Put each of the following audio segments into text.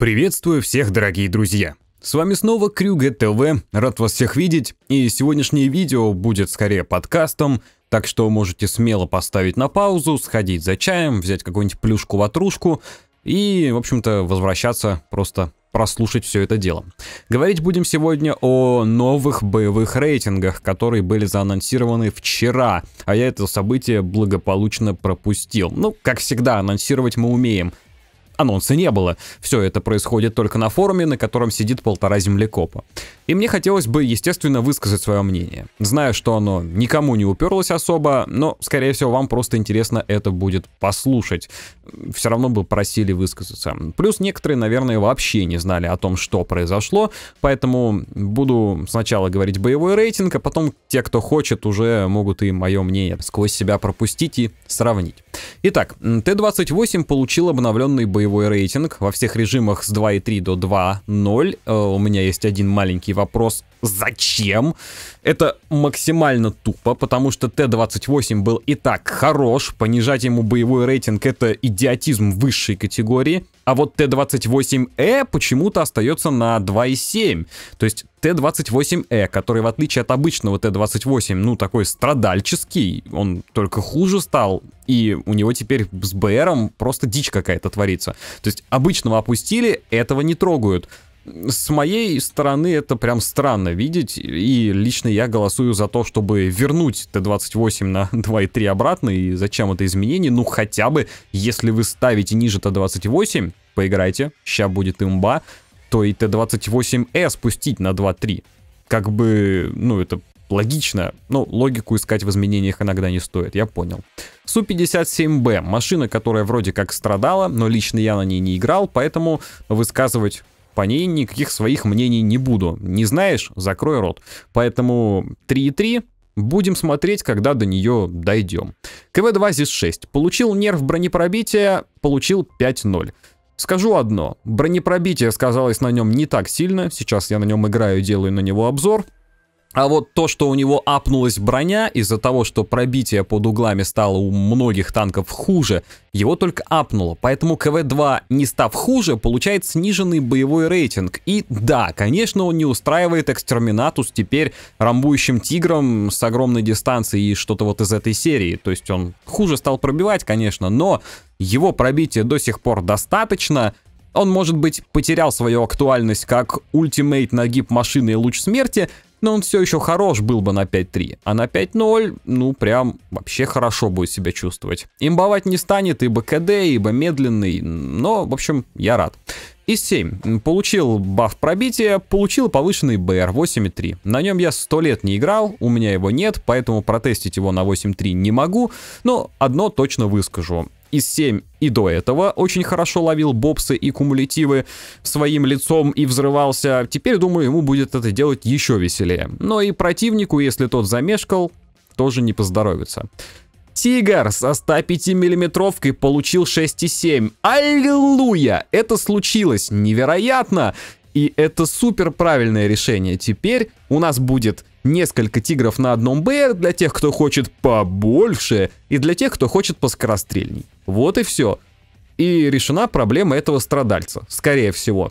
Приветствую всех, дорогие друзья! С вами снова Крюге ТВ, рад вас всех видеть, и сегодняшнее видео будет скорее подкастом, так что можете смело поставить на паузу, сходить за чаем, взять какую-нибудь плюшку-ватрушку и, в общем-то, возвращаться просто прослушать все это дело. Говорить будем сегодня о новых боевых рейтингах, которые были заанонсированы вчера, а я это событие благополучно пропустил. Ну, как всегда, анонсировать мы умеем анонса не было. Все это происходит только на форуме, на котором сидит полтора землекопа. И мне хотелось бы, естественно, высказать свое мнение. Знаю, что оно никому не уперлось особо, но, скорее всего, вам просто интересно это будет послушать. Все равно бы просили высказаться. Плюс некоторые, наверное, вообще не знали о том, что произошло, поэтому буду сначала говорить боевой рейтинг, а потом те, кто хочет, уже могут и мое мнение сквозь себя пропустить и сравнить. Итак, Т-28 получил обновленный боевой рейтинг во всех режимах с 2.3 до 2.0. Э, у меня есть один маленький вопрос. Зачем? Это максимально тупо, потому что Т-28 был и так хорош. Понижать ему боевой рейтинг — это идиотизм высшей категории. А вот Т-28Э почему-то остается на 2,7. То есть Т-28Э, который в отличие от обычного Т-28, ну такой страдальческий, он только хуже стал, и у него теперь с БРом просто дичь какая-то творится. То есть обычного опустили, этого не трогают. С моей стороны это прям странно видеть, и лично я голосую за то, чтобы вернуть Т-28 на 2.3 обратно, и зачем это изменение? Ну хотя бы, если вы ставите ниже Т-28, поиграйте, ща будет имба, то и Т-28Э спустить на 2-3. Как бы, ну, это логично. Ну, логику искать в изменениях иногда не стоит, я понял. Су-57Б. Машина, которая вроде как страдала, но лично я на ней не играл, поэтому высказывать по ней никаких своих мнений не буду. Не знаешь? Закрой рот. Поэтому 3,3 Будем смотреть, когда до нее дойдем. КВ-2 ЗИС-6. Получил нерв бронепробития, получил 5-0. Скажу одно, бронепробитие сказалось на нем не так сильно, сейчас я на нем играю делаю на него обзор, а вот то, что у него апнулась броня из-за того, что пробитие под углами стало у многих танков хуже, его только апнуло. Поэтому КВ-2, не став хуже, получает сниженный боевой рейтинг. И да, конечно, он не устраивает экстерминатус теперь рамбующим тигром с огромной дистанции и что-то вот из этой серии. То есть он хуже стал пробивать, конечно, но его пробитие до сих пор достаточно, он, может быть, потерял свою актуальность как ультимейт нагиб машины и луч смерти, но он все еще хорош был бы на 5-3, а на 5-0, ну прям вообще хорошо будет себя чувствовать. Имбовать не станет ибо КД, ибо медленный, но в общем я рад. И 7. Получил баф пробития, получил повышенный БР 8.3. На нем я 100 лет не играл, у меня его нет, поэтому протестить его на 8.3 не могу, но одно точно выскажу из 7 и до этого очень хорошо ловил бобсы и кумулятивы своим лицом и взрывался. Теперь, думаю, ему будет это делать еще веселее. Но и противнику, если тот замешкал, тоже не поздоровится. Тигр со 105-миллиметровкой получил 6,7. Аллилуйя! Это случилось! Невероятно! И это супер правильное решение. Теперь у нас будет несколько тигров на одном БР для тех, кто хочет побольше, и для тех, кто хочет поскорострельней. Вот и все. И решена проблема этого страдальца, скорее всего.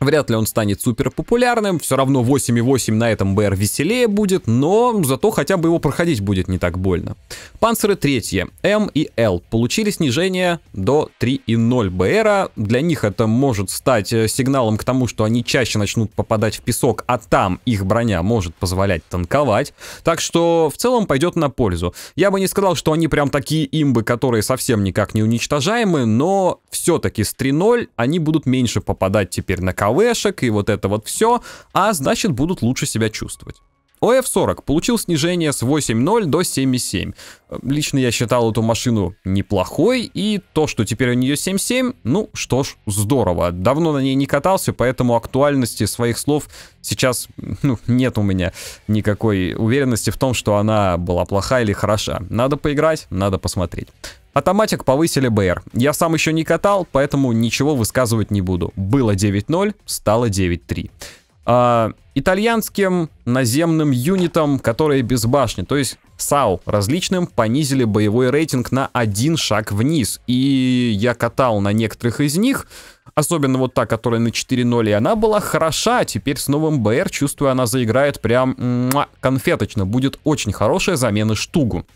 Вряд ли он станет супер популярным, все равно 8.8 на этом БР веселее будет, но зато хотя бы его проходить будет не так больно. Панциры третье, М и Л, получили снижение до 3.0 БР, для них это может стать э, сигналом к тому, что они чаще начнут попадать в песок, а там их броня может позволять танковать, так что в целом пойдет на пользу. Я бы не сказал, что они прям такие имбы, которые совсем никак не уничтожаемы, но все-таки с 3.0 они будут меньше попадать теперь на кого кавешек и вот это вот все, а значит будут лучше себя чувствовать. ОФ-40 получил снижение с 8.0 до 7.7. Лично я считал эту машину неплохой, и то, что теперь у нее 7.7, ну что ж, здорово. Давно на ней не катался, поэтому актуальности своих слов сейчас ну, нет у меня никакой уверенности в том, что она была плоха или хороша. Надо поиграть, надо посмотреть. Автоматик повысили БР. Я сам еще не катал, поэтому ничего высказывать не буду. Было 9.0, стало 9.3 итальянским наземным юнитам, которые без башни, то есть САУ различным, понизили боевой рейтинг на один шаг вниз. И я катал на некоторых из них, особенно вот та, которая на 4.0, и она была хороша, теперь с новым БР, чувствую, она заиграет прям муа, конфеточно, будет очень хорошая замена штугу.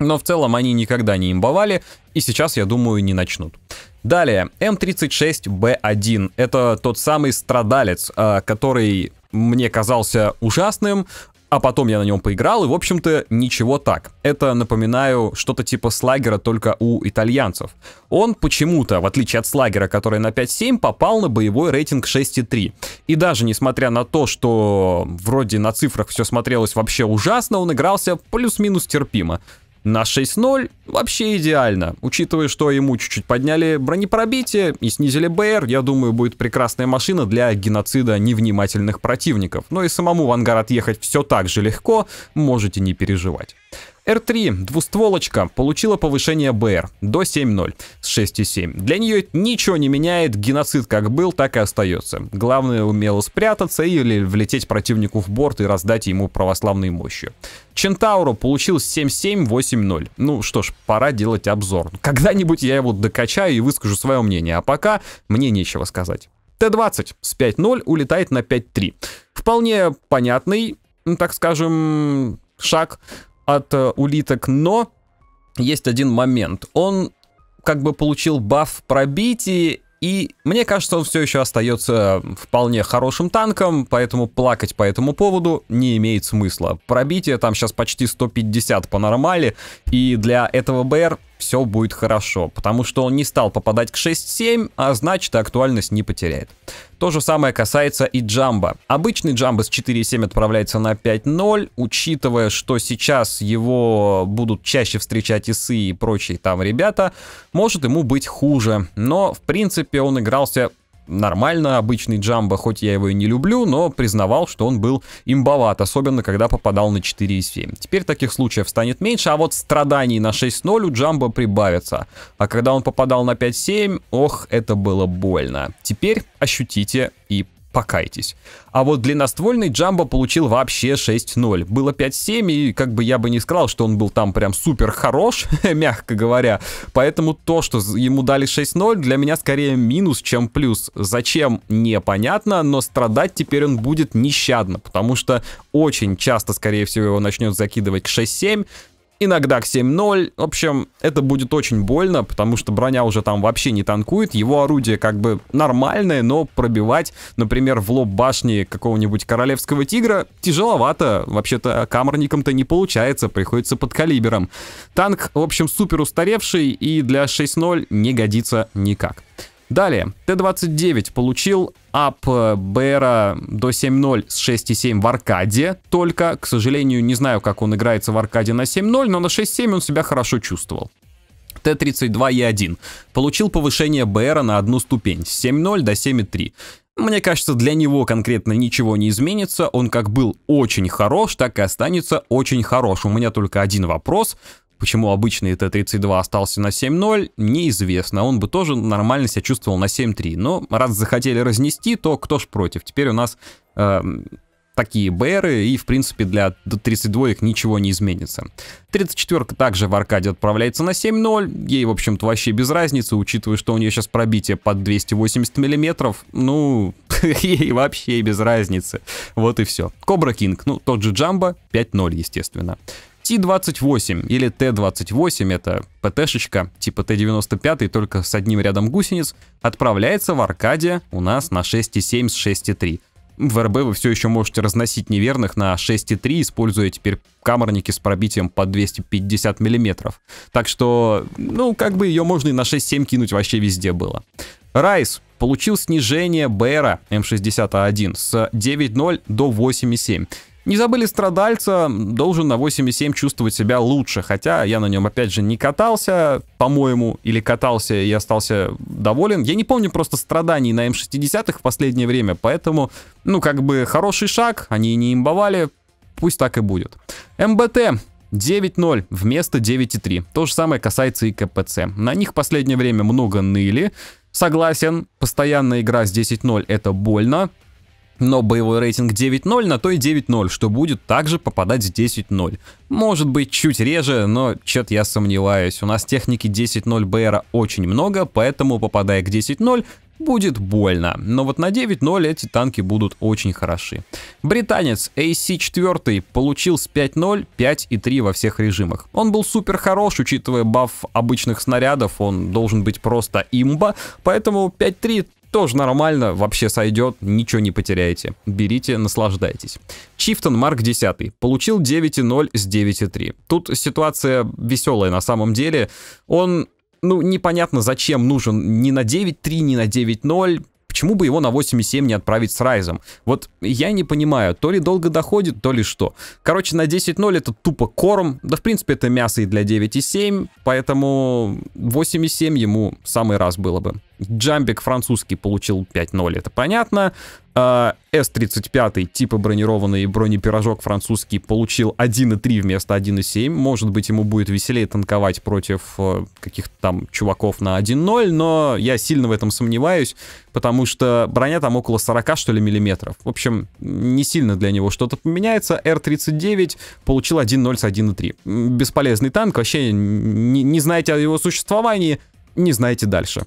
Но в целом они никогда не имбовали, и сейчас, я думаю, не начнут. Далее, М36Б1. Это тот самый страдалец, а, который мне казался ужасным, а потом я на нем поиграл, и, в общем-то, ничего так. Это, напоминаю, что-то типа слагера, только у итальянцев. Он почему-то, в отличие от слагера, который на 5.7, попал на боевой рейтинг 6.3. И даже несмотря на то, что вроде на цифрах все смотрелось вообще ужасно, он игрался плюс-минус терпимо. На 6.0 вообще идеально. Учитывая, что ему чуть-чуть подняли бронепробитие и снизили БР, я думаю, будет прекрасная машина для геноцида невнимательных противников. Но и самому в ангар отъехать все так же легко, можете не переживать. R3, двустволочка, получила повышение БР до 7.0 с 6.7. Для нее ничего не меняет, геноцид как был, так и остается. Главное умело спрятаться или влететь противнику в борт и раздать ему православные мощи. Чентауро получил 7.7-8.0. Ну что ж, пора делать обзор. Когда-нибудь я его докачаю и выскажу свое мнение, а пока мне нечего сказать. Т-20 с 5.0 улетает на 5.3. Вполне понятный, так скажем, шаг от э, улиток, но есть один момент. Он как бы получил баф пробитие, и мне кажется, он все еще остается вполне хорошим танком, поэтому плакать по этому поводу не имеет смысла. Пробитие там сейчас почти 150 по нормали, и для этого БР все будет хорошо, потому что он не стал попадать к 6-7, а значит актуальность не потеряет. То же самое касается и джамба. Обычный джамба с 4.7 отправляется на 5.0, учитывая, что сейчас его будут чаще встречать ИСы и прочие там ребята, может ему быть хуже. Но, в принципе, он игрался нормально, обычный Джамбо, хоть я его и не люблю, но признавал, что он был имбоват, особенно когда попадал на 4-7. Теперь таких случаев станет меньше, а вот страданий на 6-0 у Джамбо прибавится. А когда он попадал на 5-7, ох, это было больно. Теперь ощутите и покайтесь. А вот длинноствольный Джамбо получил вообще 6-0. Было 5-7, и как бы я бы не сказал, что он был там прям супер хорош, мягко говоря. Поэтому то, что ему дали 6-0, для меня скорее минус, чем плюс. Зачем, непонятно, но страдать теперь он будет нещадно, потому что очень часто, скорее всего, его начнет закидывать к 6-7, иногда к 7.0. В общем, это будет очень больно, потому что броня уже там вообще не танкует. Его орудие как бы нормальное, но пробивать, например, в лоб башни какого-нибудь королевского тигра тяжеловато. Вообще-то а камерником-то не получается, приходится под калибером. Танк, в общем, супер устаревший и для 6.0 не годится никак. Далее, Т-29 получил ап э, Бэра до 7.0 с 6.7 в аркаде, только, к сожалению, не знаю, как он играется в аркаде на 7.0, но на 6.7 он себя хорошо чувствовал. Т-32Е1 получил повышение бр на одну ступень с 7.0 до 7.3. Мне кажется, для него конкретно ничего не изменится, он как был очень хорош, так и останется очень хорош. У меня только один вопрос, Почему обычный Т-32 остался на 7.0, неизвестно. Он бы тоже нормально себя чувствовал на 7.3. Но раз захотели разнести, то кто ж против? Теперь у нас э, такие БРы, и, в принципе, для т 32-х ничего не изменится. 34-ка также в аркаде отправляется на 7.0. Ей, в общем-то, вообще без разницы, учитывая, что у нее сейчас пробитие под 280 миллиметров. Ну, ей вообще без разницы. Вот и все. Кобра Кинг, ну, тот же Джамбо, 5.0, естественно. Т-28 или Т-28, это ПТ-шечка типа Т-95, только с одним рядом гусениц, отправляется в Аркадия у нас на 6,7 с 6,3. В РБ вы все еще можете разносить неверных на 6,3, используя теперь камерники с пробитием под 250 мм. Так что, ну, как бы ее можно и на 6,7 кинуть вообще везде было. Райс получил снижение БРа М61 с 9,0 до 8,7. Не забыли страдальца, должен на 8,7 чувствовать себя лучше, хотя я на нем, опять же, не катался, по-моему, или катался и остался доволен. Я не помню просто страданий на М60 эм х в последнее время, поэтому, ну, как бы, хороший шаг, они не имбовали, пусть так и будет. МБТ 9.0 вместо 9.3. То же самое касается и КПЦ. На них в последнее время много ныли. Согласен, постоянная игра с 10.0 это больно но боевой рейтинг 9.0 на то и 9.0, что будет также попадать в 10.0. Может быть чуть реже, но чё-то я сомневаюсь. У нас техники 10.0 БРа очень много, поэтому попадая к 10.0, будет больно, но вот на 9.0 эти танки будут очень хороши. Британец AC4 получил с 5.0 0 5 и 3 во всех режимах. Он был супер хорош, учитывая баф обычных снарядов, он должен быть просто имба, поэтому 5.3 тоже нормально, вообще сойдет, ничего не потеряете. Берите, наслаждайтесь. Чифтон Марк 10 получил 9,0 с 9,3. Тут ситуация веселая на самом деле. Он, ну, непонятно зачем нужен ни на 9,3, ни на 9,0 почему бы его на 8,7 не отправить с Райзом? Вот я не понимаю, то ли долго доходит, то ли что. Короче, на 10.0 это тупо корм, да в принципе это мясо и для 9.7, поэтому 8,7 ему самый раз было бы. Джамбик французский получил 5-0, это понятно. А, С-35 типа бронированный бронепирожок французский получил 1,3 вместо 1,7. Может быть, ему будет веселее танковать против э, каких-то там чуваков на 1-0, но я сильно в этом сомневаюсь, потому что броня там около 40, что ли, миллиметров. В общем, не сильно для него что-то поменяется. Р-39 получил 1-0 с 1,3. Бесполезный танк, вообще не, не знаете о его существовании, не знаете дальше.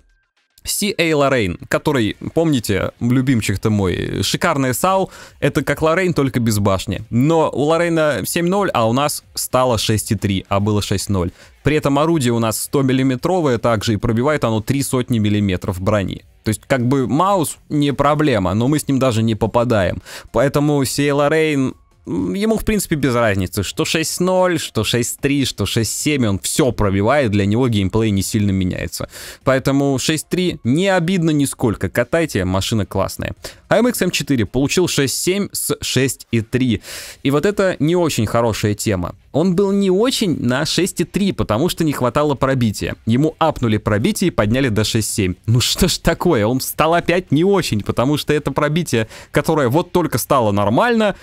Си Эй Лорейн, который, помните, любимчик то мой, шикарный САУ, это как Лорейн, только без башни. Но у Лорейна 7.0, а у нас стало 6.3, а было 6.0. При этом орудие у нас 100-миллиметровое также, и пробивает оно 3 сотни миллиметров брони. То есть, как бы, Маус не проблема, но мы с ним даже не попадаем. Поэтому Сейла Рейн ему, в принципе, без разницы, что 6.0, что 6.3, что 6.7, он все пробивает, для него геймплей не сильно меняется. Поэтому 6.3 не обидно нисколько, катайте, машина классная. AMX а M4 эм получил 6.7 с 6.3, и вот это не очень хорошая тема. Он был не очень на 6.3, потому что не хватало пробития. Ему апнули пробитие и подняли до 6.7. Ну что ж такое, он стал опять не очень, потому что это пробитие, которое вот только стало нормально,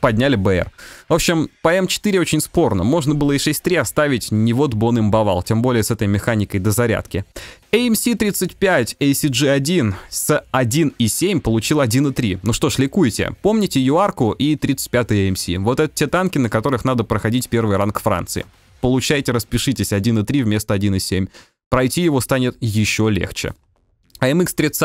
подняли БР. В общем, по М4 очень спорно. Можно было и 6.3 оставить, не вот бы он имбовал, тем более с этой механикой дозарядки. AMC-35 ACG-1 с 1.7 получил 1.3. Ну что ж, ликуйте. Помните ЮАРку и 35-й AMC. Вот это те танки, на которых надо проходить первый ранг Франции. Получайте, распишитесь 1.3 вместо 1.7. Пройти его станет еще легче. AMX-30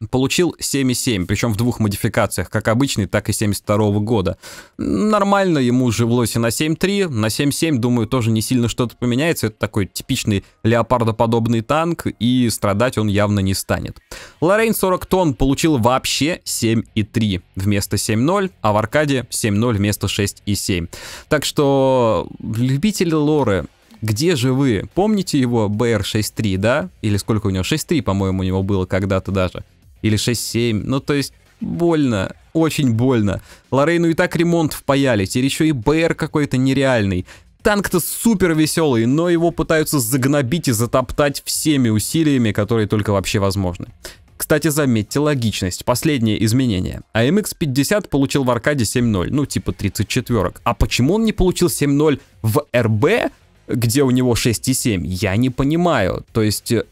а получил 7,7, причем в двух модификациях, как обычный, так и 72 года. Нормально ему жилось и на 7,3, на 7,7, думаю, тоже не сильно что-то поменяется. Это такой типичный леопардоподобный танк, и страдать он явно не станет. Лорейн 40 тонн получил вообще 7,3 вместо 7,0, а в Аркаде 7,0 вместо 6,7. Так что любители лоры где же вы? Помните его BR63, да? Или сколько у него? 6.3, по-моему, у него было когда-то даже. Или 6.7. Ну, то есть, больно. Очень больно. Лорейну и так ремонт впаяли. Теперь еще и БР какой-то нереальный. Танк-то супер веселый, но его пытаются загнобить и затоптать всеми усилиями, которые только вообще возможны. Кстати, заметьте логичность. Последнее изменение. АМХ-50 получил в аркаде 7.0, ну типа 34 -ок. А почему он не получил 7.0 в РБ? где у него 6,7, я не понимаю. То есть, э,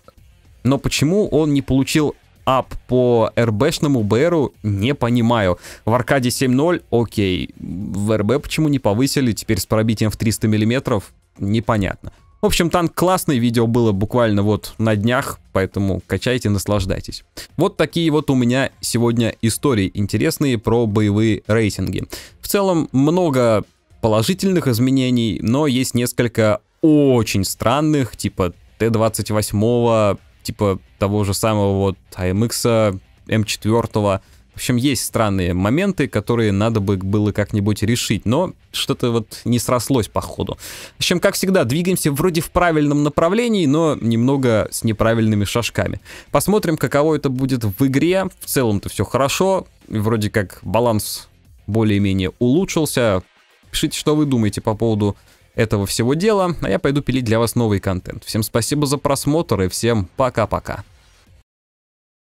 но почему он не получил ап по РБшному БРу, не понимаю. В аркаде 7.0, окей. В РБ почему не повысили, теперь с пробитием в 300 миллиметров, непонятно. В общем, танк классный, видео было буквально вот на днях, поэтому качайте, наслаждайтесь. Вот такие вот у меня сегодня истории интересные про боевые рейтинги. В целом много положительных изменений, но есть несколько очень странных, типа Т-28, типа того же самого вот AMX, а М4. В общем, есть странные моменты, которые надо бы было как-нибудь решить, но что-то вот не срослось по ходу. В общем, как всегда, двигаемся вроде в правильном направлении, но немного с неправильными шажками. Посмотрим, каково это будет в игре. В целом-то все хорошо, вроде как баланс более-менее улучшился. Пишите, что вы думаете по поводу этого всего дела, а я пойду пилить для вас новый контент. Всем спасибо за просмотр и всем пока-пока.